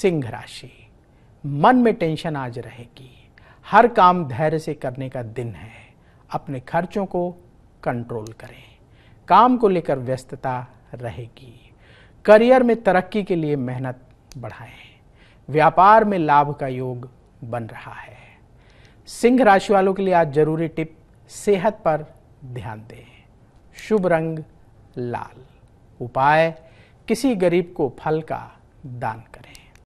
सिंह राशि मन में टेंशन आज रहेगी हर काम धैर्य से करने का दिन है अपने खर्चों को कंट्रोल करें काम को लेकर व्यस्तता रहेगी करियर में तरक्की के लिए मेहनत बढ़ाएं व्यापार में लाभ का योग बन रहा है सिंह राशि वालों के लिए आज जरूरी टिप सेहत पर ध्यान दें शुभ रंग लाल उपाय किसी गरीब को फल का दान करें